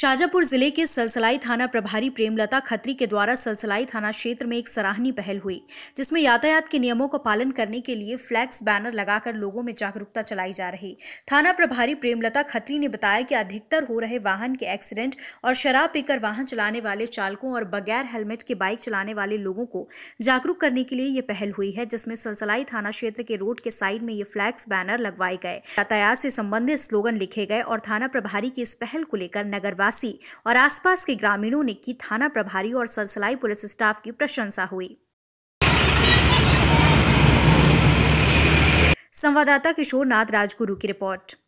शाजापुर जिले के सलसलाई थाना प्रभारी प्रेमलता खत्री के द्वारा सलसलाई थाना क्षेत्र में एक सराहनीय पहल हुई जिसमें यातायात के नियमों का पालन करने के लिए फ्लैक्स बैनर लगाकर लोगों में जागरूकता चलाई जा रही थाना प्रभारी प्रेमलता खत्री ने बताया कि अधिकतर हो रहे वाहन के एक्सीडेंट और शराब पीकर वाहन चलाने वाले चालकों और बगैर हेलमेट के बाइक चलाने वाले लोगों को जागरूक करने के लिए ये पहल हुई है जिसमें सलसलाई थाना क्षेत्र के रोड के साइड में ये फ्लैक्स बैनर लगवाए गए यातायात से संबंधित स्लोगन लिखे गए और थाना प्रभारी की इस पहल को लेकर नगर निवासी और आसपास के ग्रामीणों ने की थाना प्रभारी और सलसलाई पुलिस स्टाफ की प्रशंसा हुई संवाददाता किशोर नाथ राजगुरु की रिपोर्ट